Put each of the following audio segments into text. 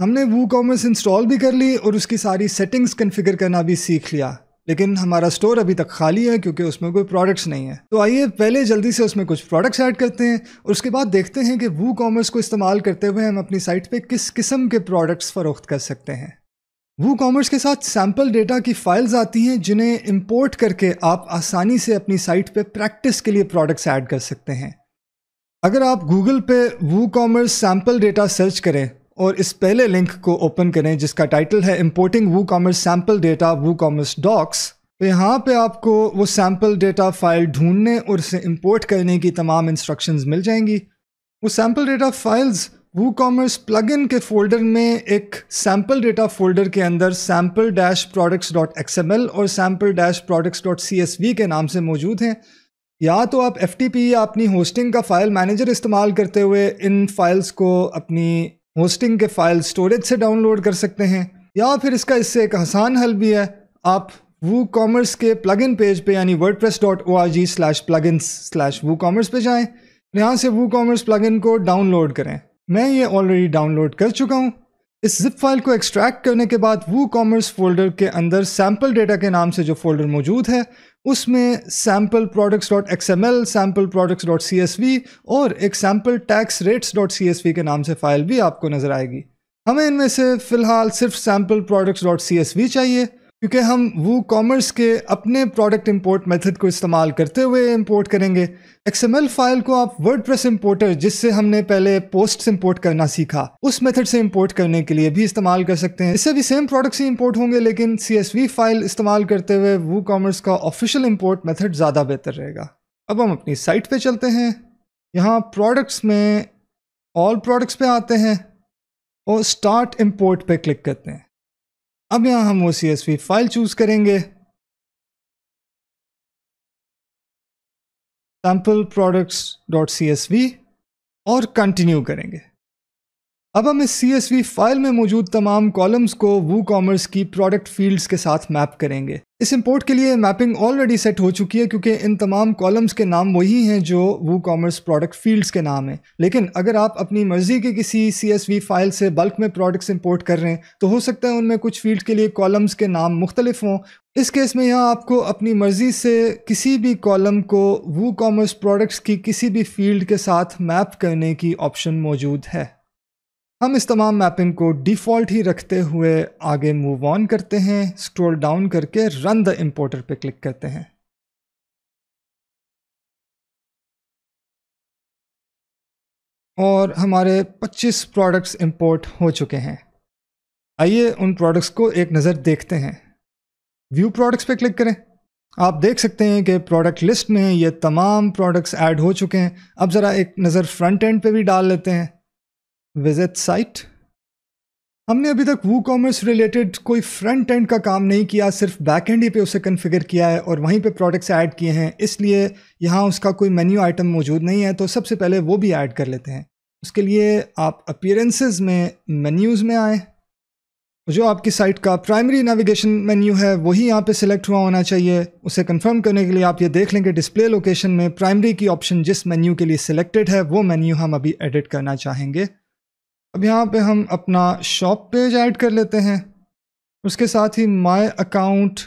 हमने वू commerce install भी कर ली और उसकी सारी सेटिंग्स कन्फिगर करना भी सीख लिया लेकिन हमारा स्टोर अभी तक खाली है क्योंकि उसमें कोई प्रोडक्ट्स नहीं है तो आइए पहले जल्दी से उसमें कुछ प्रोडक्ट्स ऐड करते हैं और उसके बाद देखते हैं कि वू कॉमर्स को इस्तेमाल करते हुए हम अपनी साइट पर किस किस्म के प्रोडक्ट्स फ़रोख्त कर सकते हैं वू कॉमर्स के साथ सैम्पल डेटा की फाइल्स आती हैं जिन्हें इम्पोर्ट करके आप आसानी से अपनी साइट पर प्रैक्टिस के लिए प्रोडक्ट्स ऐड कर सकते हैं अगर आप गूगल पे WooCommerce sample data search करें और इस पहले लिंक को ओपन करें जिसका टाइटल है importing WooCommerce sample data WooCommerce docs तो यहाँ पे आपको वो सैम्पल डेटा फाइल ढूंढने और इसे इंपोर्ट करने की तमाम इंस्ट्रक्शंस मिल जाएंगी वो sample data files WooCommerce plug के फोल्डर में एक सैम्पल डेटा फोल्डर के अंदर sample dash products dot X M L और sample dash products dot C S V के नाम से मौजूद हैं या तो आप एफ टी पी या अपनी होस्टिंग का फाइल मैनेजर इस्तेमाल करते हुए इन फाइल्स को अपनी होस्टिंग के फाइल स्टोरेज से डाउनलोड कर सकते हैं या फिर इसका इससे एक आसान हल भी है आप वू कॉमर्स के प्लग इन पेज पे यानी WordPress dot O R G slash plugin slash WooCommerce पर जाएँ यहाँ से वो कॉमर्स प्लग इन को डाउनलोड करें मैं ये ऑलरेडी डाउनलोड कर चुका हूँ इस जिप फाइल को एक्सट्रैक्ट करने के बाद वू कॉमर्स फोल्डर के अंदर सैम्पल डेटा के नाम से जो फोल्डर मौजूद है उसमें sample products dot X M L sample products dot C S V और एक sample tax rates dot C S V के नाम से फ़ाइल भी आपको नज़र आएगी हमें इनमें से फ़िलहाल सिर्फ sample products dot C S V चाहिए क्योंकि हम वो कॉमर्स के अपने प्रोडक्ट इंपोर्ट मेथड को इस्तेमाल करते हुए इंपोर्ट करेंगे एक्सएमएल फाइल को आप वर्डप्रेस इंपोर्टर जिससे हमने पहले पोस्ट इंपोर्ट करना सीखा उस मेथड से इंपोर्ट करने के लिए भी इस्तेमाल कर सकते हैं इससे भी सेम प्रोडक्ट्स ही इंपोर्ट होंगे लेकिन सी फाइल इस्तेमाल करते हुए वो कॉमर्स का ऑफिशियल इम्पोर्ट मेथड ज़्यादा बेहतर रहेगा अब हम अपनी साइट पर चलते हैं यहाँ प्रोडक्ट्स में ऑल प्रोडक्ट्स पर आते हैं और स्टार्ट इम्पोर्ट पर क्लिक करते हैं अब यहां हम वो सी फाइल चूज करेंगे सैम्पल प्रोडक्ट्स डॉट सी और कंटिन्यू करेंगे अब हम इस सी फाइल में मौजूद तमाम कॉलम्स को वू कॉमर्स की प्रोडक्ट फील्ड्स के साथ मैप करेंगे इस इंपोर्ट के लिए मैपिंग ऑलरेडी सेट हो चुकी है क्योंकि इन तमाम कॉलम्स के नाम वही हैं जो वो कॉमर्स प्रोडक्ट फील्ड्स के नाम हैं लेकिन अगर आप अपनी मर्ज़ी के किसी सी फाइल से बल्क में प्रोडक्ट्स इंपोर्ट कर रहे हैं तो हो सकता है उनमें कुछ फील्ड के लिए कॉलम्स के नाम मुख्तलिफ हों इस केस में यहाँ आपको अपनी मर्ज़ी से किसी भी कॉलम को वू कॉमर्स प्रोडक्ट्स की किसी भी फील्ड के साथ मैप करने की ऑप्शन मौजूद है हम इस तमाम मैपिंग को डिफ़ॉल्ट ही रखते हुए आगे मूव ऑन करते हैं स्क्रॉल डाउन करके रन द इम्पोर्टर पे क्लिक करते हैं और हमारे 25 प्रोडक्ट्स इंपोर्ट हो चुके हैं आइए उन प्रोडक्ट्स को एक नज़र देखते हैं व्यू प्रोडक्ट्स पे क्लिक करें आप देख सकते हैं कि प्रोडक्ट लिस्ट में ये तमाम प्रोडक्ट्स ऐड हो चुके हैं अब ज़रा एक नज़र फ्रंट एंड पे भी डाल लेते हैं विजिट साइट हमने अभी तक वू कॉमर्स रिलेटेड कोई फ्रंट एंड का काम नहीं किया सिर्फ बैक एंड ही पे उसे कन्फिगर किया है और वहीं पे प्रोडक्ट्स ऐड किए हैं इसलिए यहाँ उसका कोई मेन्यू आइटम मौजूद नहीं है तो सबसे पहले वो भी ऐड कर लेते हैं उसके लिए आप अपियरेंसेज में मेन्यूज़ में आए जो आपकी साइट का प्राइमरी नेविगेशन मेन्यू है वही यहाँ पे सिलेक्ट हुआ होना चाहिए उसे कंफर्म करने के लिए आप ये देख लेंगे डिस्प्ले लोकेशन में प्राइमरी की ऑप्शन जिस मेन्यू के लिए सिलेक्टेड है वो मेन्यू हम अभी एडिट करना चाहेंगे अब यहाँ पे हम अपना शॉप पेज ऐड कर लेते हैं उसके साथ ही माय अकाउंट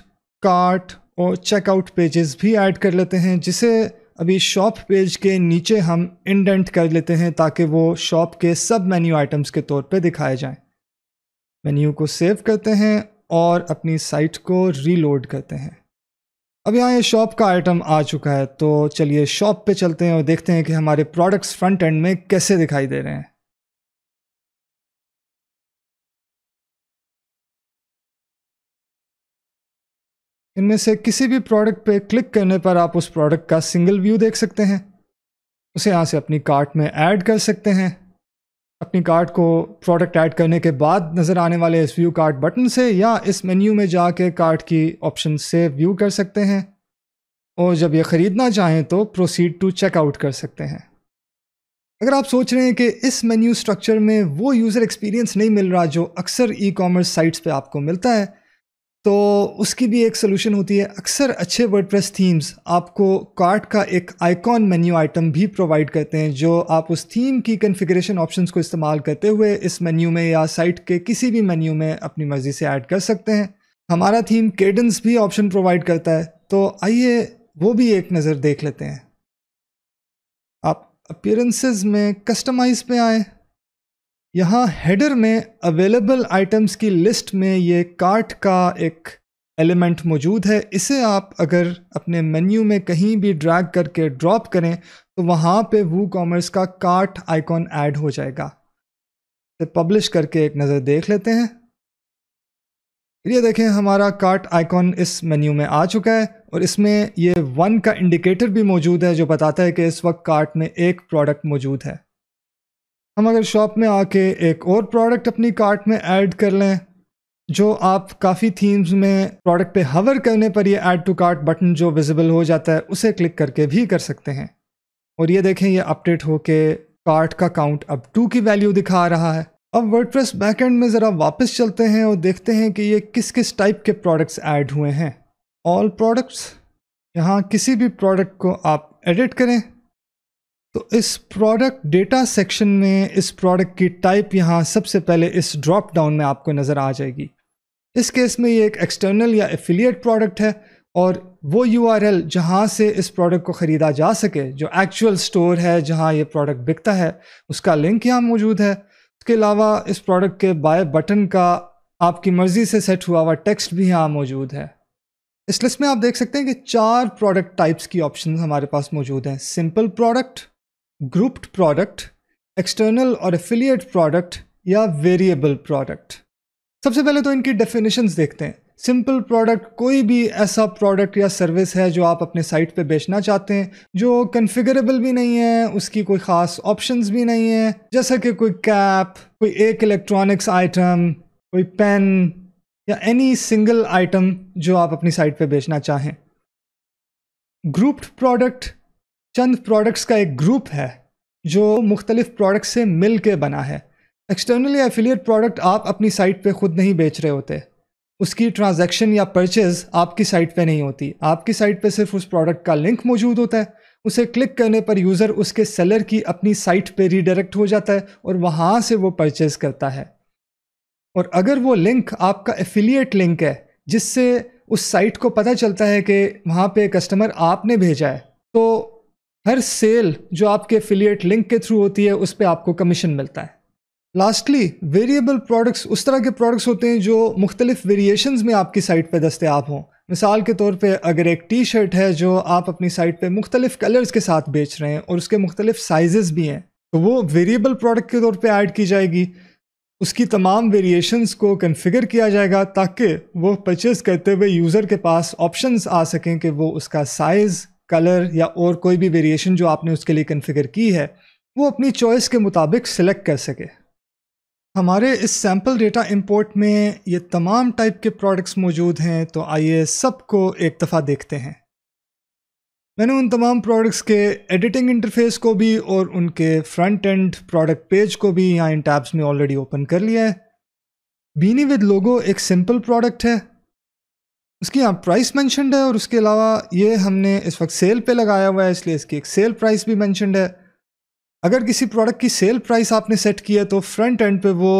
कार्ट और चेकआउट पेजेस भी ऐड कर लेते हैं जिसे अभी शॉप पेज के नीचे हम इंडेंट कर लेते हैं ताकि वो शॉप के सब मेन्यू आइटम्स के तौर पे दिखाए जाएं। मेन्यू को सेव करते हैं और अपनी साइट को रीलोड करते हैं अब यहाँ ये शॉप का आइटम आ चुका है तो चलिए शॉप पे चलते हैं और देखते हैं कि हमारे प्रोडक्ट्स फ्रंट एंड में कैसे दिखाई दे रहे हैं इनमें से किसी भी प्रोडक्ट पे क्लिक करने पर आप उस प्रोडक्ट का सिंगल व्यू देख सकते हैं उसे यहाँ से अपनी कार्ट में ऐड कर सकते हैं अपनी कार्ट को प्रोडक्ट ऐड करने के बाद नज़र आने वाले इस व्यू कार्ट बटन से या इस मेन्यू में जाके कार्ट की ऑप्शन से व्यू कर सकते हैं और जब ये ख़रीदना चाहें तो प्रोसीड टू चेकआउट कर सकते हैं अगर आप सोच रहे हैं कि इस मेन्यू स्ट्रक्चर में वो यूज़र एक्सपीरियंस नहीं मिल रहा जो अक्सर ई कॉमर्स साइट्स पर आपको मिलता है तो उसकी भी एक सोल्यूशन होती है अक्सर अच्छे वर्ड थीम्स आपको कार्ट का एक आइकॉन मेन्यू आइटम भी प्रोवाइड करते हैं जो आप उस थीम की कन्फिग्रेशन ऑप्शंस को इस्तेमाल करते हुए इस मेन्यू में या साइट के किसी भी मेन्यू में अपनी मर्ज़ी से ऐड कर सकते हैं हमारा थीम केडेंस भी ऑप्शन प्रोवाइड करता है तो आइए वो भी एक नज़र देख लेते हैं आप अपियरेंसेज में कस्टमाइज़ पे आएँ यहाँ हेडर में अवेलेबल आइटम्स की लिस्ट में ये कार्ट का एक एलिमेंट मौजूद है इसे आप अगर अपने मेन्यू में कहीं भी ड्रैग करके ड्रॉप करें तो वहाँ पे वू कॉमर्स का कार्ट आइकॉन ऐड हो जाएगा इसे पब्लिश करके एक नज़र देख लेते हैं ये देखें हमारा कार्ट आइकॉन इस मेन्यू में आ चुका है और इसमें ये वन का इंडिकेटर भी मौजूद है जो बताता है कि इस वक्त कार्ट में एक प्रोडक्ट मौजूद है हम अगर शॉप में आके एक और प्रोडक्ट अपनी कार्ट में ऐड कर लें जो आप काफ़ी थीम्स में प्रोडक्ट पे हवर करने पर ये ऐड टू कार्ट बटन जो विजिबल हो जाता है उसे क्लिक करके भी कर सकते हैं और ये देखें ये अपडेट होके कार्ट का काउंट अब टू की वैल्यू दिखा रहा है अब वर्डप्रेस बैकएंड में ज़रा वापस चलते हैं और देखते हैं कि ये किस किस टाइप के प्रोडक्ट्स ऐड हुए हैं ऑल प्रोडक्ट्स यहाँ किसी भी प्रोडक्ट को आप एडिट करें तो इस प्रोडक्ट डेटा सेक्शन में इस प्रोडक्ट की टाइप यहाँ सबसे पहले इस ड्रॉप डाउन में आपको नज़र आ जाएगी इस केस में ये एक एक्सटर्नल या एफिलिएट प्रोडक्ट है और वो यू आर एल जहाँ से इस प्रोडक्ट को ख़रीदा जा सके जो एक्चुअल स्टोर है जहाँ ये प्रोडक्ट बिकता है उसका लिंक यहाँ मौजूद है उसके अलावा इस प्रोडक्ट के बाय बटन का आपकी मर्ज़ी से सेट हुआ हुआ टेक्स्ट भी यहाँ मौजूद है इस लिस्ट में आप देख सकते हैं कि चार प्रोडक्ट टाइप्स की ऑप्शन हमारे पास मौजूद हैं simple product grouped product external और एफिलिएट प्रोडक्ट या वेरिएबल प्रोडक्ट सबसे पहले तो इनकी डेफिनेशंस देखते हैं सिंपल प्रोडक्ट कोई भी ऐसा प्रोडक्ट या सर्विस है जो आप अपने साइट पे बेचना चाहते हैं जो कन्फिगरेबल भी नहीं है उसकी कोई ख़ास ऑप्शंस भी नहीं है जैसा कि कोई कैप कोई एक इलेक्ट्रॉनिक्स आइटम कोई पेन या एनी सिंगल आइटम जो आप अपनी साइट पे बेचना चाहें ग्रुप्ड प्रोडक्ट चंद प्रोडक्ट्स का एक ग्रुप है जो मुख्तलिफ प्रोडक्ट से मिल के बना है एक्सटर्नली एफिलिएट प्रोडक्ट आप अपनी साइट पे ख़ुद नहीं बेच रहे होते उसकी ट्रांजैक्शन या परचेज़ आपकी साइट पे नहीं होती आपकी साइट पे सिर्फ उस प्रोडक्ट का लिंक मौजूद होता है उसे क्लिक करने पर यूज़र उसके सेलर की अपनी साइट पे रीडायरेक्ट हो जाता है और वहाँ से वो परचेज़ करता है और अगर वो लिंक आपका एफिलिएट लिंक है जिससे उस साइट को पता चलता है कि वहाँ पे कस्टमर आपने भेजा है तो हर सेल जो आपके एफिलिएट लिंक के थ्रू होती है उस पर आपको कमीशन मिलता है लास्टली वेरिएबल प्रोडक्ट्स उस तरह के प्रोडक्ट्स होते हैं जो मुख्तलिफ वेरिएशन में आपकी साइट पर दस्तियाब हों मिसाल के तौर पे अगर एक टी शर्ट है जो आप अपनी साइट पे मुख्तलिफ कलर्स के साथ बेच रहे हैं और उसके मुख्तलिफ साइज़ भी हैं तो वो वेरिएबल प्रोडक्ट के तौर पे ऐड की जाएगी उसकी तमाम वेरिएशंस को कन्फिगर किया जाएगा ताकि वो परचेज़ करते हुए यूज़र के पास ऑप्शंस आ सकें कि वो उसका साइज़ कलर या और कोई भी वेरिएशन जो आपने उसके लिए कन्फिगर की है वो अपनी चॉइस के मुताबिक सिलेक्ट कर सके हमारे इस सैम्पल डेटा इंपोर्ट में ये तमाम टाइप के प्रोडक्ट्स मौजूद हैं तो आइए सबको एक दफ़ा देखते हैं मैंने उन तमाम प्रोडक्ट्स के एडिटिंग इंटरफेस को भी और उनके फ्रंट एंड प्रोडक्ट पेज को भी यहाँ इन टैब्स में ऑलरेडी ओपन कर लिया है बीनी विद लोगो एक सिंपल प्रोडक्ट है उसकी यहाँ प्राइस मैंशनड है और उसके अलावा ये हमने इस वक्त सेल पे लगाया हुआ है इसलिए इसकी एक सेल प्राइस भी मैंशनड है अगर किसी प्रोडक्ट की सेल प्राइस आपने सेट की है तो फ्रंट एंड पे वो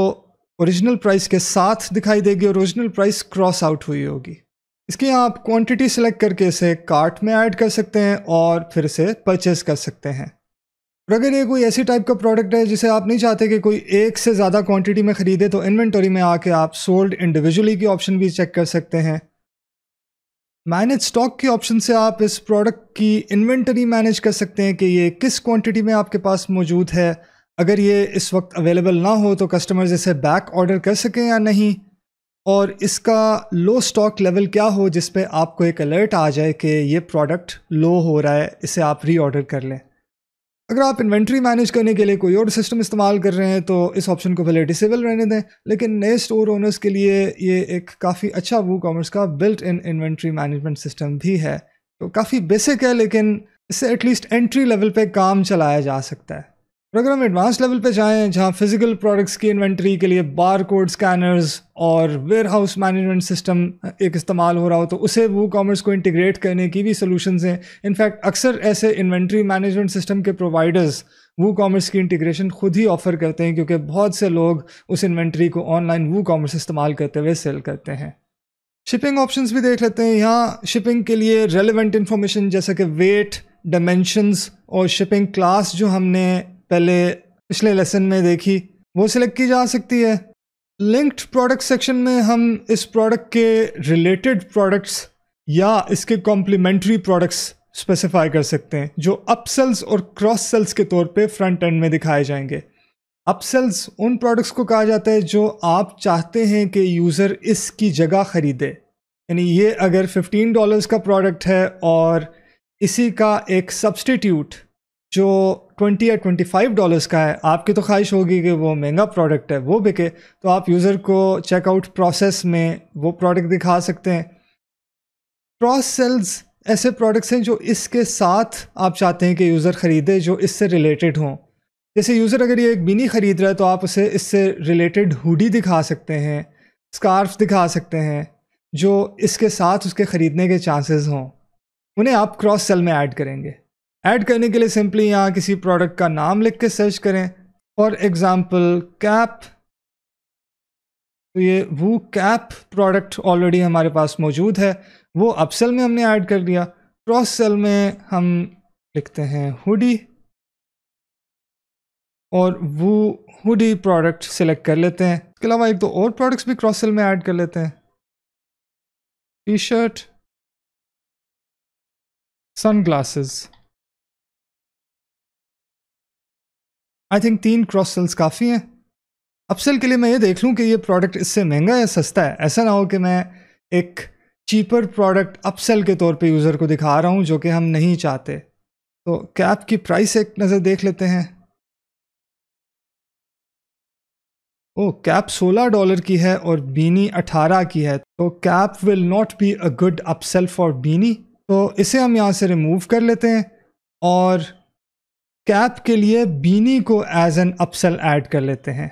ओरिजिनल प्राइस के साथ दिखाई देगी और ओरिजिनल प्राइस क्रॉस आउट हुई होगी इसके यहाँ आप क्वांटिटी सेलेक्ट करके इसे कार्ट में ऐड कर सकते हैं और फिर इसे परचेस कर सकते हैं और अगर ये कोई ऐसी टाइप का प्रोडक्ट है जिसे आप नहीं चाहते कि कोई एक से ज़्यादा क्वांटिटी में ख़रीदे तो इन्वेंटरी में आके आप सोल्ड इंडिविजुअली की ऑप्शन भी चेक कर सकते हैं मैनेज स्टॉक के ऑप्शन से आप इस प्रोडक्ट की इन्वेंटरी मैनेज कर सकते हैं कि ये किस क्वांटिटी में आपके पास मौजूद है अगर ये इस वक्त अवेलेबल ना हो तो कस्टमर्स इसे बैक ऑर्डर कर सकें या नहीं और इसका लो स्टॉक लेवल क्या हो जिस पे आपको एक अलर्ट आ जाए कि ये प्रोडक्ट लो हो रहा है इसे आप री ऑर्डर कर लें अगर आप इन्वेंट्री मैनेज करने के लिए कोई और सिस्टम इस्तेमाल कर रहे हैं तो इस ऑप्शन को पहले डिसेबल रहने दें लेकिन नए स्टोर ओनर्स के लिए ये एक काफ़ी अच्छा वो कॉमर्स का built in inventory management system भी है तो काफ़ी बेसिक है लेकिन इससे एटलीस्ट एंट्री लेवल पे काम चलाया जा सकता है और अगर हम एडवांस लेवल पे जाएं जहाँ फिजिकल प्रोडक्ट्स की इन्वेंट्री के लिए बार कोड स्कैनर्स और वेयर हाउस मैनेजमेंट सिस्टम एक इस्तेमाल हो रहा हो तो उसे वो कॉमर्स को इंटीग्रेट करने की भी सोलूशन हैं इनफैक्ट अक्सर ऐसे इन्वेंट्री मैनेजमेंट सिस्टम के प्रोवाइडर्स वो कॉमर्स की इंटीग्रेशन खुद ही ऑफर करते हैं क्योंकि बहुत से लोग उस इन्वेंट्री को ऑनलाइन वो कॉमर्स इस्तेमाल करते हुए सेल करते हैं शिपिंग ऑप्शंस भी देख लेते हैं यहाँ शिपिंग के लिए रेलिवेंट इन्फॉर्मेशन जैसे कि वेट डायमेंशंस और शिपिंग क्लास जो हमने पहले पिछले लेसन में देखी वो सिलेक्ट की जा सकती है लिंक्ड प्रोडक्ट सेक्शन में हम इस प्रोडक्ट के रिलेटेड प्रोडक्ट्स या इसके कॉम्प्लीमेंट्री प्रोडक्ट्स स्पेसिफाई कर सकते हैं जो अपसेल्स और क्रॉस सेल्स के तौर पे फ्रंट एंड में दिखाए जाएंगे अपसेल्स उन प्रोडक्ट्स को कहा जाता है जो आप चाहते हैं कि यूज़र इसकी जगह ख़रीदे यानी ये अगर फिफ्टीन डॉलर्स का प्रोडक्ट है और इसी का एक सब्सटीट्यूट जो ट्वेंटी या ट्वेंटी फाइव डॉलर्स का है आपकी तो ख्वाहिश होगी कि वो महंगा प्रोडक्ट है वो बिके तो आप यूज़र को चेकआउट प्रोसेस में वो प्रोडक्ट दिखा सकते हैं क्रॉस सेल्स ऐसे प्रोडक्ट्स हैं जो इसके साथ आप चाहते हैं कि यूज़र ख़रीदे जो इससे रिलेटेड हों जैसे यूज़र अगर ये एक बीनी ख़रीद रहा है तो आप उसे इससे रिलेटेड हुडी दिखा सकते हैं स्कार्फ दिखा सकते हैं जो इसके साथ उसके ख़रीदने के चांसेस हों उन्हें आप क्रॉस सेल में ऐड करेंगे ऐड करने के लिए सिंपली यहाँ किसी प्रोडक्ट का नाम लिख के सर्च करें फॉर एग्ज़ाम्पल कैप तो ये वो कैप प्रोडक्ट ऑलरेडी हमारे पास मौजूद है वो अपसेल में हमने ऐड कर दिया क्रॉस सेल में हम लिखते हैं हुडी और वो हुडी प्रोडक्ट सेलेक्ट कर लेते हैं इसके अलावा एक दो और प्रोडक्ट्स भी क्रॉस सेल में ऐड कर लेते हैं T shirt sunglasses I think तीन क्रॉस सेल्स काफ़ी हैं अपसेल के लिए मैं ये देख लूँ कि ये प्रोडक्ट इससे महंगा या सस्ता है ऐसा ना हो कि मैं एक चीपर प्रोडक्ट अपसेल के तौर पे यूज़र को दिखा रहा हूँ जो कि हम नहीं चाहते तो कैप की प्राइस एक नज़र देख लेते हैं ओ कैप 16 डॉलर की है और बीनी 18 की है तो cap will not be a good upsell for beanie तो इसे हम यहाँ से रिमूव कर लेते हैं और कैप के लिए बीनी को एज एन अपसल ऐड कर लेते हैं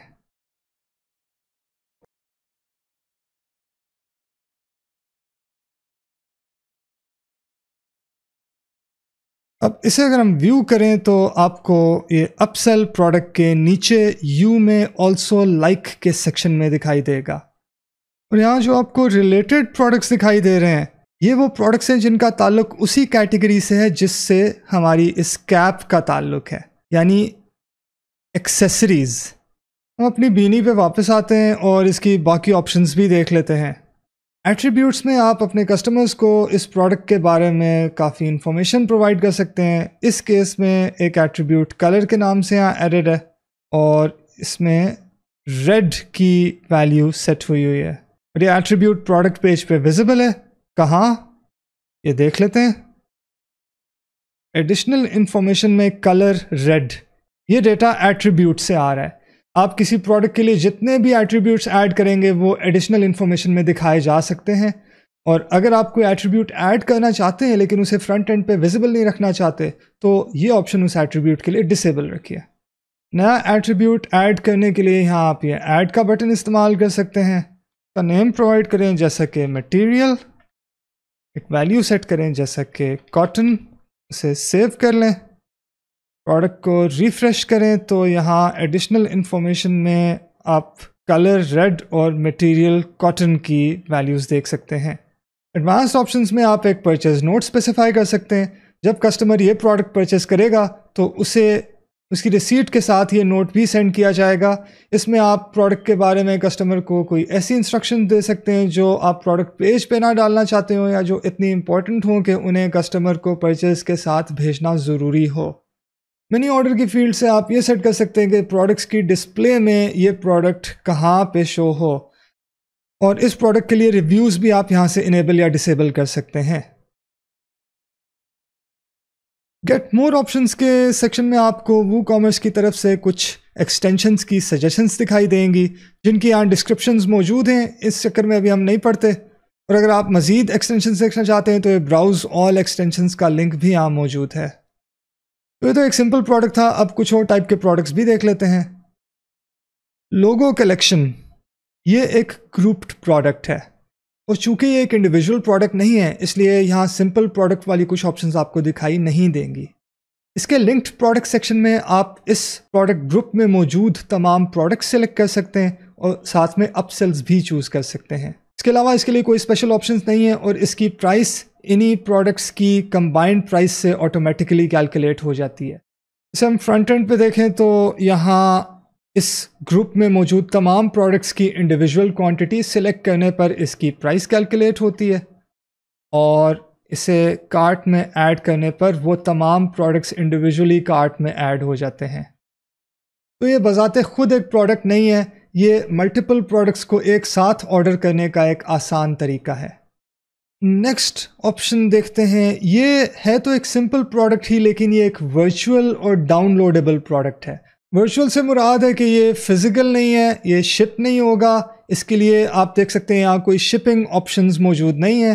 अब इसे अगर हम व्यू करें तो आपको ये अपसेल प्रोडक्ट के नीचे यू में ऑल्सो लाइक के सेक्शन में दिखाई देगा और यहाँ जो आपको रिलेटेड प्रोडक्ट्स दिखाई दे रहे हैं ये वो प्रोडक्ट्स हैं जिनका ताल्लुक उसी कैटेगरी से है जिससे हमारी इस कैप का ताल्लुक है यानी एक्सेसरीज़ हम अपनी बीनी पे वापस आते हैं और इसकी बाकी ऑप्शंस भी देख लेते हैं एट्रीब्यूट्स में आप अपने कस्टमर्स को इस प्रोडक्ट के बारे में काफ़ी इन्फॉर्मेशन प्रोवाइड कर सकते हैं इस केस में एक एट्रीब्यूट कलर के नाम से यहाँ एडेड है और इसमें रेड की वैल्यू सेट हुई हुई है और ये एट्रीब्यूट प्रोडक्ट पेज पे विजिबल है कहाँ ये देख लेते हैं एडिशनल इंफॉर्मेशन में कलर रेड ये डेटा एट्रीब्यूट से आ रहा है आप किसी प्रोडक्ट के लिए जितने भी एट्रीब्यूट्स ऐड करेंगे वो एडिशनल इन्फॉर्मेशन में दिखाए जा सकते हैं और अगर आप कोई एट्रीब्यूट ऐड करना चाहते हैं लेकिन उसे फ्रंट एंड पे विजिबल नहीं रखना चाहते तो ये ऑप्शन उस एट्रीब्यूट के लिए डिसेबल रखिए नया एट्रीब्यूट ऐड करने के लिए यहाँ आप ये ऐड का बटन इस्तेमाल कर सकते हैं का नेम प्रोवाइड करें जैसा कि मटीरियल एक वैल्यू सेट करें जैसा कि कॉटन से सेव कर लें प्रोडक्ट को रिफ़्रेश करें तो यहाँ एडिशनल इन्फॉर्मेशन में आप कलर रेड और मटेरियल कॉटन की वैल्यूज़ देख सकते हैं एडवांस ऑप्शंस में आप एक परचेज नोट स्पेसिफाई कर सकते हैं जब कस्टमर ये प्रोडक्ट परचेज करेगा तो उसे उसकी रिसीट के साथ ये नोट भी सेंड किया जाएगा इसमें आप प्रोडक्ट के बारे में कस्टमर को कोई ऐसी इंस्ट्रक्शन दे सकते हैं जो आप प्रोडक्ट पेज पे ना डालना चाहते हो या जो इतनी इंपॉर्टेंट हो कि उन्हें कस्टमर को परचेज के साथ भेजना ज़रूरी हो मनी ऑर्डर की फील्ड से आप ये सेट कर सकते हैं कि प्रोडक्ट्स की डिस्प्ले में ये प्रोडक्ट कहाँ पे शो हो और इस प्रोडक्ट के लिए रिव्यूज़ भी आप यहाँ से इनेबल या डिसेबल कर सकते हैं गेट मोर ऑप्शंस के सेक्शन में आपको वो कॉमर्स की तरफ से कुछ एक्सटेंशंस की सजेशंस दिखाई देंगी जिनकी यहाँ डिस्क्रिप्शन मौजूद हैं इस चक्कर में अभी हम नहीं पढ़ते और अगर आप मज़ीद एक्सटेंशन देखना चाहते हैं तो ये ब्राउज़ ऑल एक्सटेंशन का लिंक भी यहाँ मौजूद है तो ये तो एक सिंपल प्रोडक्ट था अब कुछ और टाइप के प्रोडक्ट्स भी देख लेते हैं लोगो कलेक्शन ये एक ग्रुप्ड प्रोडक्ट है और चूंकि ये एक इंडिविजुअल प्रोडक्ट नहीं है इसलिए यहाँ सिंपल प्रोडक्ट वाली कुछ ऑप्शन आपको दिखाई नहीं देंगी इसके लिंक्ड प्रोडक्ट सेक्शन में आप इस प्रोडक्ट ग्रुप में मौजूद तमाम प्रोडक्ट सेलेक्ट कर सकते हैं और साथ में अप सेल्स भी चूज़ कर सकते हैं इसके अलावा इसके लिए कोई स्पेशल ऑप्शन नहीं है और इसकी प्राइस इन्हीं प्रोडक्ट्स की कंबाइंड प्राइस से ऑटोमेटिकली कैलकुलेट हो जाती है इसे हम फ्रंट एंड पे देखें तो यहाँ इस ग्रुप में मौजूद तमाम प्रोडक्ट्स की इंडिविजुअल क्वांटिटी सिलेक्ट करने पर इसकी प्राइस कैलकुलेट होती है और इसे कार्ट में ऐड करने पर वो तमाम प्रोडक्ट्स इंडिविजुअली कार्ट में ऐड हो जाते हैं तो ये बजाते ख़ुद एक प्रोडक्ट नहीं है ये मल्टीपल प्रोडक्ट्स को एक साथ ऑर्डर करने का एक आसान तरीका है नेक्स्ट ऑप्शन देखते हैं ये है तो एक सिंपल प्रोडक्ट ही लेकिन ये एक वर्चुअल और डाउनलोडेबल प्रोडक्ट है वर्चुअल से मुराद है कि ये फ़िज़िकल नहीं है ये शिप नहीं होगा इसके लिए आप देख सकते हैं यहाँ कोई शिपिंग ऑप्शंस मौजूद नहीं है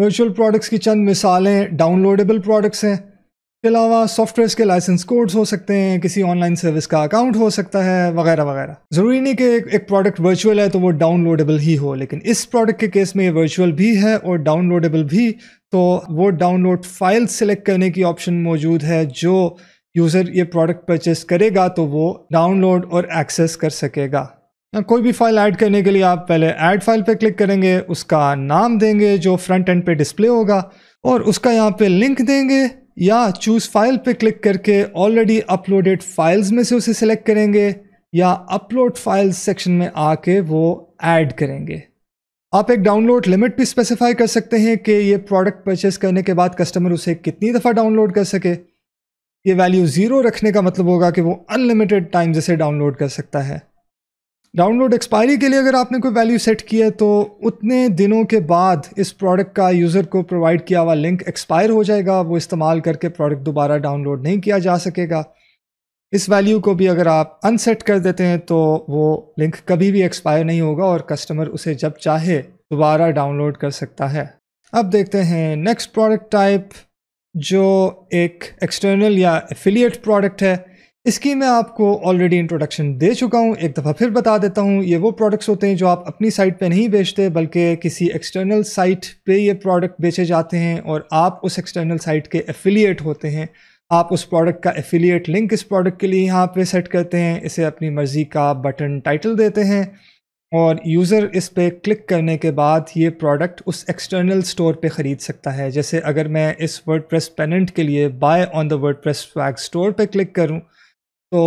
वर्चुअल प्रोडक्ट्स की चंद मिसालें डाउनलोडेबल प्रोडक्ट्स हैं इसके अलावा सॉफ्टवेयर के लाइसेंस कोड्स हो सकते हैं किसी ऑनलाइन सर्विस का अकाउंट हो सकता है वगैरह वगैरह ज़रूरी नहीं कि एक, एक प्रोडक्ट वर्चुअल है तो वो डाउनलोडेबल ही हो लेकिन इस प्रोडक्ट के केस में ये वर्चुअल भी है और डाउनलोडेबल भी तो वो डाउनलोड फाइल सेलेक्ट करने की ऑप्शन मौजूद है जो यूज़र ये प्रोडक्ट परचेस करेगा तो वो डाउनलोड और एक्सेस कर सकेगा कोई भी फाइल ऐड करने के लिए आप पहले ऐड फाइल पर क्लिक करेंगे उसका नाम देंगे जो फ्रंट एंड पे डिस्प्ले होगा और उसका यहाँ पे लिंक देंगे या चूज़ फाइल पे क्लिक करके ऑलरेडी अपलोडेड फाइल्स में से उसे सिलेक्ट करेंगे या अपलोड फाइल्स सेक्शन में आके वो ऐड करेंगे आप एक डाउनलोड लिमिट भी स्पेसिफाई कर सकते हैं कि ये प्रोडक्ट परचेस करने के बाद कस्टमर उसे कितनी दफ़ा डाउनलोड कर सके ये वैल्यू ज़ीरो रखने का मतलब होगा कि वो अनलिमिटेड टाइम जैसे डाउनलोड कर सकता है डाउनलोड एक्सपायरी के लिए अगर आपने कोई वैल्यू सेट की है तो उतने दिनों के बाद इस प्रोडक्ट का यूज़र को प्रोवाइड किया हुआ लिंक एक्सपायर हो जाएगा वो इस्तेमाल करके प्रोडक्ट दोबारा डाउनलोड नहीं किया जा सकेगा इस वैल्यू को भी अगर आप अनसेट कर देते हैं तो वो लिंक कभी भी एक्सपायर नहीं होगा और कस्टमर उसे जब चाहे दोबारा डाउनलोड कर सकता है अब देखते हैं नेक्स्ट प्रोडक्ट टाइप जो एक एक्सटर्नल या एफिलिएट प्रोडक्ट है इसकी मैं आपको ऑलरेडी इंट्रोडक्शन दे चुका हूँ एक दफ़ा फिर बता देता हूँ ये वो प्रोडक्ट्स होते हैं जो आप अपनी साइट पे नहीं बेचते बल्कि किसी एक्सटर्नल साइट पे ये प्रोडक्ट बेचे जाते हैं और आप उस एक्सटर्नल साइट के एफिलिएट होते हैं आप उस प्रोडक्ट का एफिलिएट लिंक इस प्रोडक्ट के लिए यहाँ पे सेट करते हैं इसे अपनी मर्ज़ी का बटन टाइटल देते हैं और यूज़र इस पर क्लिक करने के बाद ये प्रोडक्ट उस एक्सटर्नल स्टोर पे ख़रीद सकता है जैसे अगर मैं इस वर्ड प्रेस पेनेंट के लिए buy on the WordPress flag store पे क्लिक करूँ तो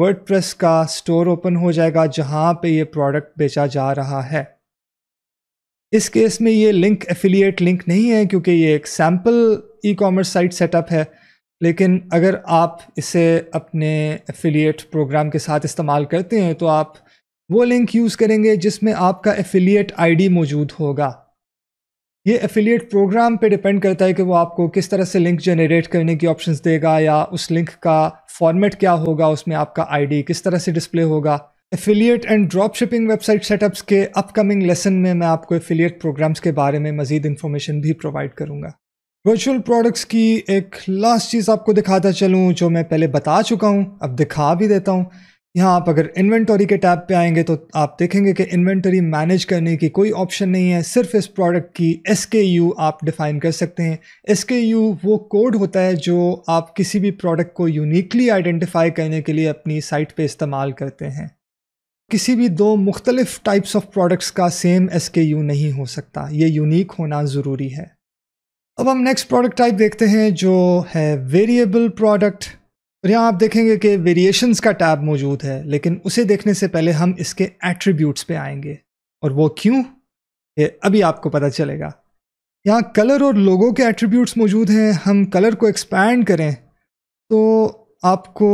वर्ड प्रेस का स्टोर ओपन हो जाएगा जहाँ पे ये प्रोडक्ट बेचा जा रहा है इस केस में ये लिंक एफिलिएट लिंक नहीं है क्योंकि ये एक sample ecommerce site setup है लेकिन अगर आप इसे अपने एफिलिएट प्रोग्राम के साथ इस्तेमाल करते हैं तो आप वो लिंक यूज़ करेंगे जिसमें आपका एफिलिएट आईडी मौजूद होगा ये एफिलिएट प्रोग्राम पे डिपेंड करता है कि वो आपको किस तरह से लिंक जनरेट करने की ऑप्शंस देगा या उस लिंक का फॉर्मेट क्या होगा उसमें आपका आईडी किस तरह से डिस्प्ले होगा affiliate and drop shipping website setups के अपकमिंग लेसन में मैं आपको एफिलियट प्रोग्राम्स के बारे में मजीद इन्फॉर्मेशन भी प्रोवाइड करूँगा वर्चुअल प्रोडक्ट्स की एक लास्ट चीज़ आपको दिखाता चलूँ जो मैं पहले बता चुका हूँ अब दिखा भी देता हूँ यहाँ आप अगर इन्वेंटरी के टैब पे आएंगे तो आप देखेंगे कि इन्वेंटरी मैनेज करने की कोई ऑप्शन नहीं है सिर्फ इस प्रोडक्ट की एस आप डिफ़ाइन कर सकते हैं एस वो कोड होता है जो आप किसी भी प्रोडक्ट को यूनिकली आइडेंटिफाई करने के लिए अपनी साइट पे इस्तेमाल करते हैं किसी भी दो मुख्तलिफ टाइप्स ऑफ प्रोडक्ट्स का सेम एस नहीं हो सकता ये यूनिक होना ज़रूरी है अब हम नेक्स्ट प्रोडक्ट टाइप देखते हैं जो है वेरिएबल प्रोडक्ट और यहाँ आप देखेंगे कि वेरिएशंस का टैब मौजूद है लेकिन उसे देखने से पहले हम इसके एट्रीब्यूट्स पे आएंगे और वो क्यों ये अभी आपको पता चलेगा यहाँ कलर और लोगों के एट्रीब्यूट्स मौजूद हैं हम कलर को एक्सपैंड करें तो आपको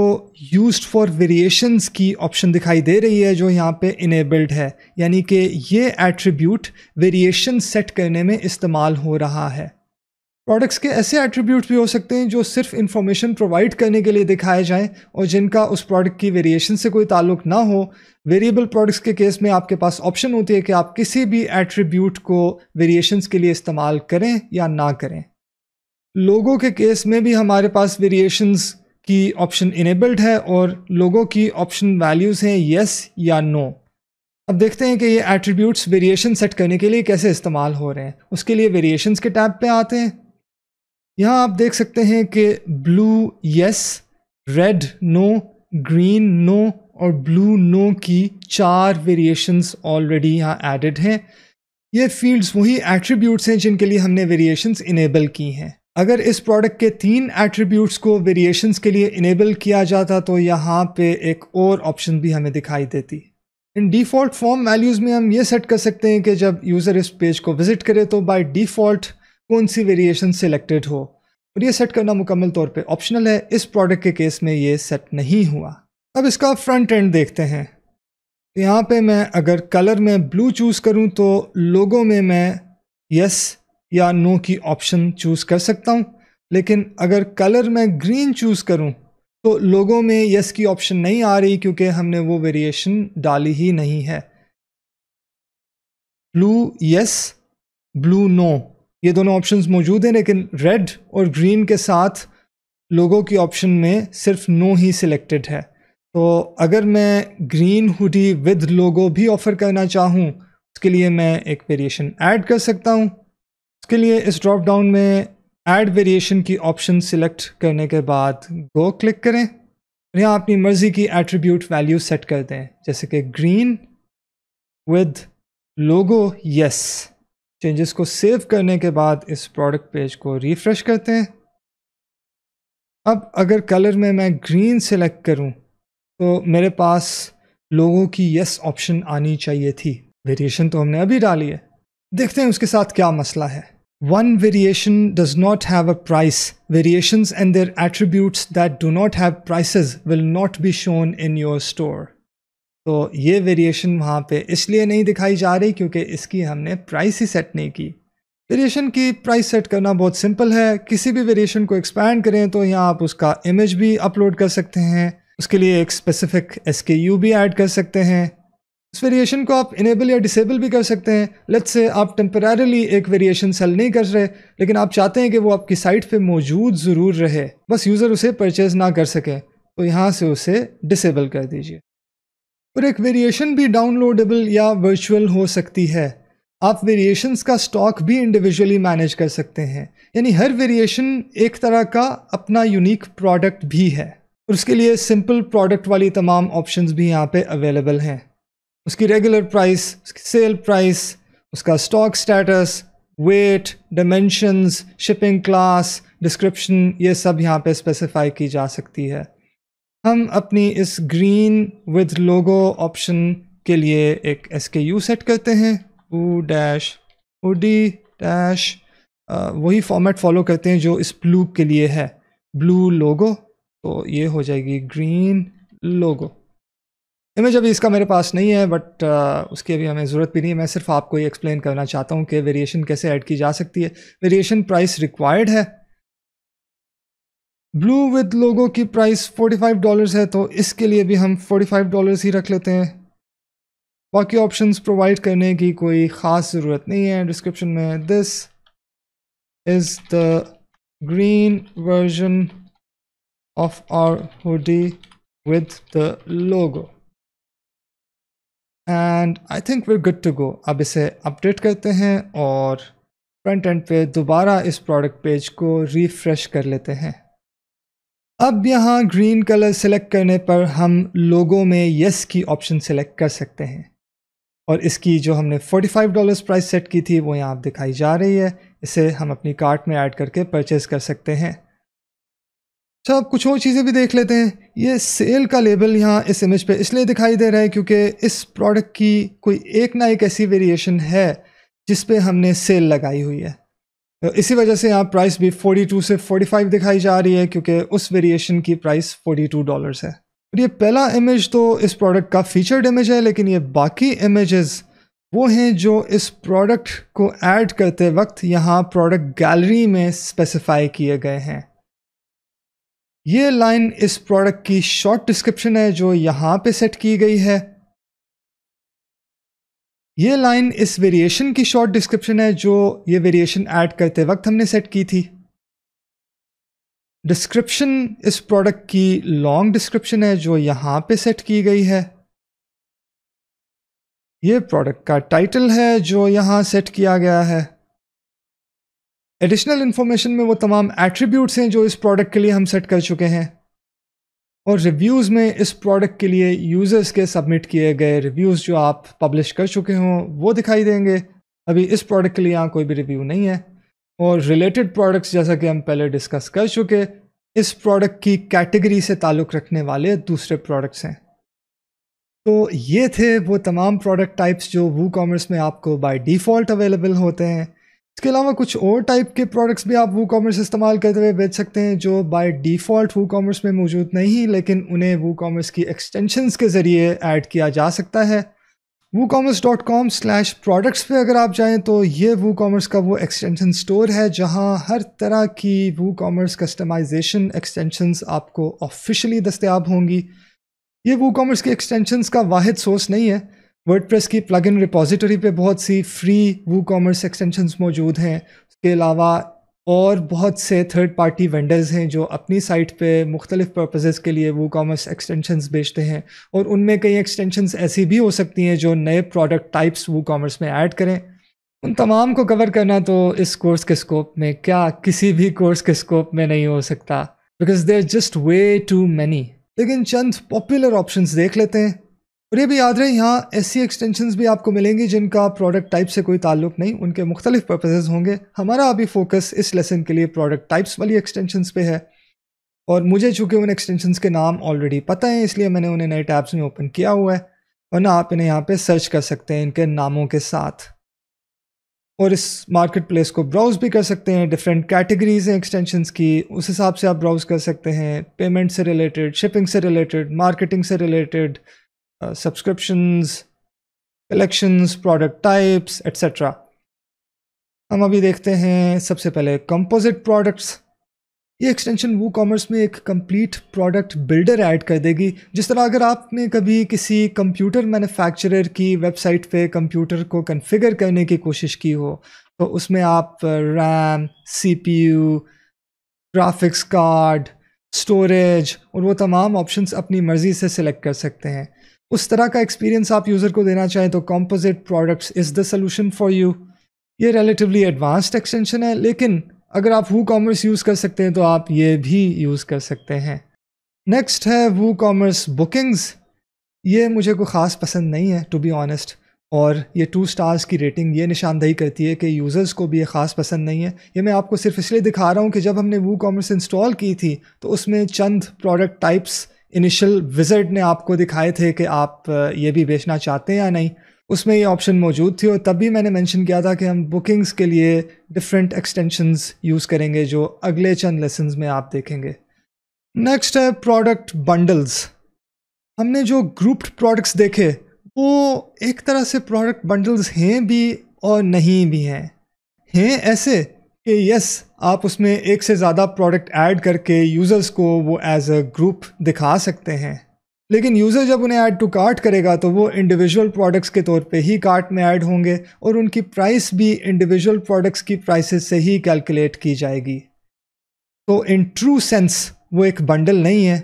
यूज फॉर वेरिएशंस की ऑप्शन दिखाई दे रही है जो यहाँ पे इनेबल्ड है यानी कि ये एट्रीब्यूट वेरिएशन सेट करने में इस्तेमाल हो रहा है प्रोडक्ट्स के ऐसे एट्रीब्यूट भी हो सकते हैं जो सिर्फ इन्फॉर्मेशन प्रोवाइड करने के लिए दिखाए जाएं और जिनका उस प्रोडक्ट की वेरिएशन से कोई ताल्लुक ना हो वेरिएबल प्रोडक्ट्स के केस में आपके पास ऑप्शन होती है कि आप किसी भी एट्रीब्यूट को वेरिएशंस के लिए इस्तेमाल करें या ना करें लोगों के केस में भी हमारे पास वेरिएशंस की ऑप्शन इनेबल्ड है और लोगों की ऑप्शन वैल्यूज़ हैं येस या नो अब देखते हैं कि ये एट्रीब्यूट्स वेरिएशन सेट करने के लिए कैसे इस्तेमाल हो रहे हैं उसके लिए वेरिएशंस के टैब पे आते हैं यहाँ आप देख सकते हैं कि blue yes red no green no और ब्लू नो की चार वेरिएशंस ऑलरेडी यहाँ एडेड हैं ये फील्ड्स वही एट्रीब्यूट्स हैं जिनके लिए हमने वेरिएशंस इनेबल की हैं अगर इस प्रोडक्ट के तीन एट्रीब्यूट्स को वेरिएशंस के लिए इनेबल किया जाता तो यहाँ पे एक और ऑप्शन भी हमें दिखाई देती इन डिफ़ॉल्ट फॉर्म वैल्यूज़ में हम ये सेट कर सकते हैं कि जब यूज़र इस पेज को विज़िट करे तो बाई डिफ़ॉल्ट कौन सी वेरिएशन सिलेक्टेड हो और ये सेट करना मुकम्मल तौर पे ऑप्शनल है इस प्रोडक्ट के केस में ये सेट नहीं हुआ अब इसका फ्रंट एंड देखते हैं यहाँ पे मैं अगर कलर में ब्लू चूज़ करूँ तो लोगों में मैं यस या नो की ऑप्शन चूज़ कर सकता हूँ लेकिन अगर कलर में ग्रीन चूज़ करूँ तो लोगों में यस की ऑप्शन नहीं आ रही क्योंकि हमने वो वेरिएशन डाली ही नहीं है ब्लू यस ब्लू नो ये दोनों ऑप्शंस मौजूद हैं लेकिन रेड और ग्रीन के साथ लोगों की ऑप्शन में सिर्फ नो ही सिलेक्टेड है तो अगर मैं ग्रीन हुडी विद लोगो भी ऑफ़र करना चाहूँ उसके लिए मैं एक वेरिएशन ऐड कर सकता हूँ उसके लिए इस ड्रॉप डाउन में ऐड वेरिएशन की ऑप्शन सिलेक्ट करने के बाद गो क्लिक करें और यहाँ अपनी मर्ज़ी की एट्रीब्यूट वैल्यू सेट कर दें जैसे कि green with logo yes changes को सेव करने के बाद इस प्रोडक्ट पेज को रिफ्रेश करते हैं अब अगर कलर में मैं ग्रीन सेलेक्ट करूं तो मेरे पास लोगों की यस ऑप्शन आनी चाहिए थी वेरिएशन तो हमने अभी डाली है देखते हैं उसके साथ क्या मसला है one variation does not have a price variations and their attributes that do not have prices will not be shown in your store तो ये वेरिएशन वहाँ पे इसलिए नहीं दिखाई जा रही क्योंकि इसकी हमने प्राइस ही सेट नहीं की वेरिएशन की प्राइस सेट करना बहुत सिंपल है किसी भी वेरिएशन को एक्सपैंड करें तो यहाँ आप उसका इमेज भी अपलोड कर सकते हैं उसके लिए एक स्पेसिफिक एस भी ऐड कर सकते हैं इस वेरिएशन को आप इनेबल या डिसेबल भी कर सकते हैं लेट से आप टेम्परेली एक वेरिएशन सेल नहीं कर रहे लेकिन आप चाहते हैं कि वो आपकी साइट पर मौजूद ज़रूर रहे बस यूज़र उसे परचेज़ ना कर सकें तो यहाँ से उसे डिसेबल कर दीजिए और एक वेरिएशन भी डाउनलोडेबल या वर्चुअल हो सकती है आप वेरिएशंस का स्टॉक भी इंडिविजुअली मैनेज कर सकते हैं यानी हर वेरिएशन एक तरह का अपना यूनिक प्रोडक्ट भी है और उसके लिए सिंपल प्रोडक्ट वाली तमाम ऑप्शंस भी यहाँ पे अवेलेबल हैं उसकी रेगुलर प्राइस उसकी सेल प्राइस उसका stock status weight dimensions shipping class description ये सब यहाँ पे स्पेसिफाई की जा सकती है हम अपनी इस ग्रीन विद लोगो ऑप्शन के लिए एक एस के यू सेट करते हैं O dash O D dash वही फॉर्मेट फॉलो करते हैं जो इस ब्लू के लिए है ब्लू लोगो तो ये हो जाएगी ग्रीन लोगो इमेज अभी इसका मेरे पास नहीं है बट उसकी अभी हमें ज़रूरत भी नहीं है मैं सिर्फ आपको ये एक्सप्लेन करना चाहता हूँ कि वेरिएशन कैसे ऐड की जा सकती है वेरिएशन प्राइस रिक्वायर्ड है ब्लू विद लोगो की प्राइस फोर्टी फाइव डॉलर्स है तो इसके लिए भी हम फोर्टी फाइव डॉलर्स ही रख लेते हैं बाकी ऑप्शंस प्रोवाइड करने की कोई ख़ास ज़रूरत नहीं है डिस्क्रिप्शन में this is the green version of our hoodie with the logo and I think we good to go अब इसे अपडेट करते हैं और फ्रंट एंड पे दोबारा इस प्रोडक्ट पेज को रिफ़्रेश कर लेते हैं अब यहाँ ग्रीन कलर सेलेक्ट करने पर हम लोगों में यस की ऑप्शन सेलेक्ट कर सकते हैं और इसकी जो हमने 45 डॉलर्स प्राइस सेट की थी वो यहाँ दिखाई जा रही है इसे हम अपनी कार्ट में ऐड करके परचेज कर सकते हैं अच्छा अब कुछ और चीज़ें भी देख लेते हैं ये सेल का लेबल यहाँ इस इमेज पे इसलिए दिखाई दे रहा है क्योंकि इस प्रोडक्ट की कोई एक ना एक ऐसी वेरिएशन है जिसपे हमने सेल लगाई हुई है Uh, इसी वजह से यहाँ प्राइस भी 42 से 45 दिखाई जा रही है क्योंकि उस वेरिएशन की प्राइस 42 डॉलर्स है और ये पहला इमेज तो इस प्रोडक्ट का फीचर्ड इमेज है लेकिन ये बाकी इमेजेस वो हैं जो इस प्रोडक्ट को ऐड करते वक्त यहाँ प्रोडक्ट गैलरी में स्पेसिफाई किए गए हैं ये लाइन इस प्रोडक्ट की शॉर्ट डिस्क्रिप्शन है जो यहाँ पे सेट की गई है ये लाइन इस वेरिएशन की शॉर्ट डिस्क्रिप्शन है जो ये वेरिएशन ऐड करते वक्त हमने सेट की थी डिस्क्रिप्शन इस प्रोडक्ट की लॉन्ग डिस्क्रिप्शन है जो यहाँ पे सेट की गई है ये प्रोडक्ट का टाइटल है जो यहाँ सेट किया गया है एडिशनल इन्फॉर्मेशन में वो तमाम एट्रीब्यूट्स हैं जो इस प्रोडक्ट के लिए हम सेट कर चुके हैं और रिव्यूज़ में इस प्रोडक्ट के लिए यूज़र्स के सबमिट किए गए रिव्यूज़ जो आप पब्लिश कर चुके हों वो दिखाई देंगे अभी इस प्रोडक्ट के लिए यहाँ कोई भी रिव्यू नहीं है और रिलेटेड प्रोडक्ट्स जैसा कि हम पहले डिस्कस कर चुके इस प्रोडक्ट की कैटेगरी से ताल्लुक़ रखने वाले दूसरे प्रोडक्ट्स हैं तो ये थे वो तमाम प्रोडक्ट टाइप्स जो वू कॉमर्स में आपको बाय डिफ़ॉल्ट अवेलेबल होते हैं इसके अलावा कुछ और टाइप के प्रोडक्ट्स भी आप वो कॉमर्स इस्तेमाल करते हुए बेच सकते हैं जो बाय डिफ़ॉल्ट वो कॉमर्स में मौजूद नहीं लेकिन उन्हें वो कॉमर्स की एक्सटेंशंस के ज़रिए ऐड किया जा सकता है WooCommerce dot com slash products पर अगर आप जाएँ तो ये वो कॉमर्स का वो एक्सटेंशन स्टोर है जहाँ हर तरह की वो कॉमर्स कस्टमाइजेशन एक्सटेंशनस आपको ऑफिशली दस्तियाब होंगी ये वो कॉमर्स के एक्सटेंशनस का वाद सोर्स नहीं है वर्डप्रेस की प्लग इन रिपोजिटरी पे बहुत सी फ्री वू कॉमर्स एक्सटेंशंस मौजूद हैं उसके अलावा और बहुत से थर्ड पार्टी वेंडर्स हैं जो अपनी साइट पे मुख्तलिफ़ पर्पजेज़ के लिए वो कॉमर्स एक्सटेंशंस बेचते हैं और उनमें कई एक्सटेंशंस ऐसी भी हो सकती हैं जो नए प्रोडक्ट टाइप्स वो कॉमर्स में ऐड करें उन तमाम को कवर करना तो इस कोर्स के स्कोप में क्या किसी भी कोर्स के स्कोप में नहीं हो सकता because there just way too many लेकिन चंद पॉपुलर ऑप्शन देख लेते हैं और ये भी याद रहे यहाँ एस सी भी आपको मिलेंगी जिनका प्रोडक्ट टाइप से कोई ताल्लुक नहीं उनके मुख्तलिफ पर्पजेज़ होंगे हमारा अभी फोकस इस लेसन के लिए प्रोडक्ट टाइप्स वाली एक्सटेंशन पे है और मुझे चूंकि उन एक्सटेंशन के नाम ऑलरेडी पता है इसलिए मैंने उन्हें नए टैब्स में ओपन किया हुआ है वरना आप इन्हें यहाँ पर सर्च कर सकते हैं इनके नामों के साथ और इस मार्केट प्लेस को ब्राउज़ भी कर सकते हैं डिफरेंट कैटेगरीज हैं एक्सटेंशन की उस हिसाब से आप ब्राउज़ कर सकते हैं पेमेंट से रिलेटेड शिपिंग से रिलेटेड मार्केटिंग से related subscriptions collections product types etcetera हम अभी देखते हैं सबसे पहले कंपोजिट प्रोडक्ट्स ये एक्सटेंशन वो कॉमर्स में एक कंप्लीट प्रोडक्ट बिल्डर ऐड कर देगी जिस तरह अगर आपने कभी किसी कंप्यूटर मैन्युफैक्चरर की वेबसाइट पे कंप्यूटर को कन्फिगर करने की कोशिश की हो तो उसमें आप RAM CPU graphics card storage और वो तमाम ऑप्शंस अपनी मर्ज़ी से सिलेक्ट कर सकते हैं उस तरह का एक्सपीरियंस आप यूज़र को देना चाहें तो composite products is the solution for you ये रिलेटिवली एडवांस्ड एक्सटेंशन है लेकिन अगर आप वू कॉमर्स यूज़ कर सकते हैं तो आप ये भी यूज़ कर सकते हैं नेक्स्ट है वू कॉमर्स बुकिंग्स ये मुझे कोई ख़ास पसंद नहीं है टू बी ऑनेस्ट और ये टू स्टार्स की रेटिंग ये निशानदेही करती है कि यूज़र्स को भी ये ख़ास पसंद नहीं है ये मैं आपको सिर्फ इसलिए दिखा रहा हूँ कि जब हमने वू कॉमर्स इंस्टॉल की थी तो उसमें चंद प्रोडक्ट टाइप्स इनिशियल विजिट ने आपको दिखाए थे कि आप ये भी बेचना चाहते हैं या नहीं उसमें ये ऑप्शन मौजूद थी और तब भी मैंने मेंशन किया था कि हम बुकिंग्स के लिए डिफरेंट एक्सटेंशंस यूज़ करेंगे जो अगले चंद लेसन में आप देखेंगे नेक्स्ट है प्रोडक्ट बंडल्स हमने जो ग्रुप्ड प्रोडक्ट्स देखे वो एक तरह से प्रोडक्ट बंडल्स हैं भी और नहीं भी हैं हैं ऐसे कि यस आप उसमें एक से ज़्यादा प्रोडक्ट ऐड करके यूज़र्स को वो एज अ ग्रुप दिखा सकते हैं लेकिन यूज़र जब उन्हें ऐड टू कार्ट करेगा तो वो इंडिविजुअल प्रोडक्ट्स के तौर पे ही कार्ट में ऐड होंगे और उनकी प्राइस भी इंडिविजुअल प्रोडक्ट्स की प्राइसेस से ही कैलकुलेट की जाएगी तो इन ट्रू सेंस वो एक बंडल नहीं है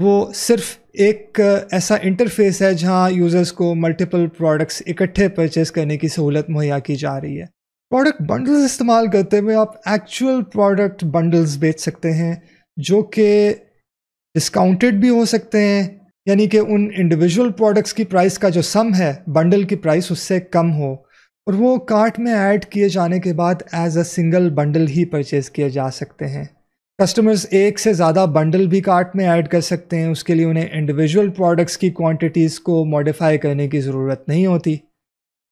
वो सिर्फ एक uh, ऐसा इंटरफेस है जहाँ यूज़र्स को मल्टीपल प्रोडक्ट्स इकट्ठे परचेज करने की सहूलत मुहैया की जा रही है प्रोडक्ट बंडल्स इस्तेमाल करते हुए आप एक्चुअल प्रोडक्ट बंडल्स बेच सकते हैं जो कि डिस्काउंटेड भी हो सकते हैं यानी कि उन इंडिविजुअल प्रोडक्ट्स की प्राइस का जो सम है बंडल की प्राइस उससे कम हो और वो कार्ट में ऐड किए जाने के बाद एज अ सिंगल बंडल ही परचेज़ किए जा सकते हैं कस्टमर्स एक से ज़्यादा बंडल भी कार्ट में ऐड कर सकते हैं उसके लिए उन्हें इंडिविजुअल प्रोडक्ट्स की क्वांटिटीज़ को मॉडिफाई करने की ज़रूरत नहीं होती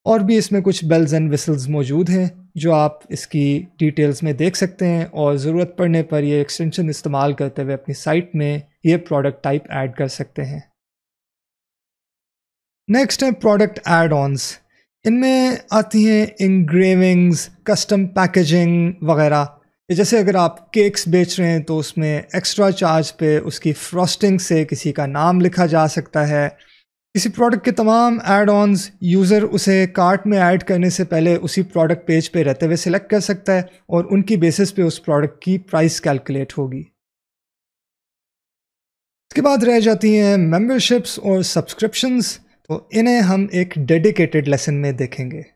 और भी इसमें कुछ बेल्स एंड विसल्स मौजूद हैं जो आप इसकी डिटेल्स में देख सकते हैं और ज़रूरत पड़ने पर यह एक्सटेंशन इस्तेमाल करते हुए अपनी साइट में ये प्रोडक्ट टाइप ऐड कर सकते हैं नेक्स्ट है प्रोडक्ट एड ऑनस इनमें आती हैं इंग्रेविंग्स कस्टम पैकेजिंग वगैरह जैसे अगर आप केक्स बेच रहे हैं तो उसमें एक्स्ट्रा चार्ज पे उसकी फ्रॉस्टिंग से किसी का नाम लिखा जा सकता है किसी प्रोडक्ट के तमाम एड ऑनस यूज़र उसे कार्ट में ऐड करने से पहले उसी प्रोडक्ट पेज पे रहते हुए सिलेक्ट कर सकता है और उनकी बेसिस पे उस प्रोडक्ट की प्राइस कैलकुलेट होगी इसके बाद रह जाती हैं मेंबरशिप्स और सब्सक्रिप्शंस तो इन्हें हम एक डेडिकेटेड लेसन में देखेंगे